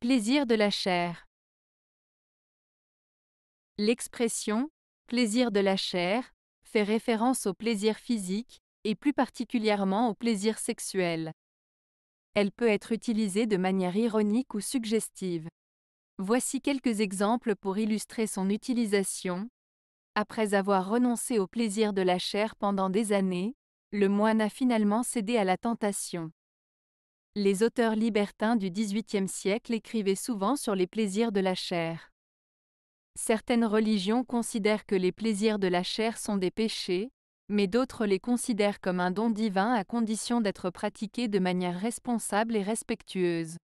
Plaisir de la chair. L'expression plaisir de la chair fait référence au plaisir physique et plus particulièrement au plaisir sexuel. Elle peut être utilisée de manière ironique ou suggestive. Voici quelques exemples pour illustrer son utilisation. Après avoir renoncé au plaisir de la chair pendant des années, le moine a finalement cédé à la tentation. Les auteurs libertins du XVIIIe siècle écrivaient souvent sur les plaisirs de la chair. Certaines religions considèrent que les plaisirs de la chair sont des péchés, mais d'autres les considèrent comme un don divin à condition d'être pratiqués de manière responsable et respectueuse.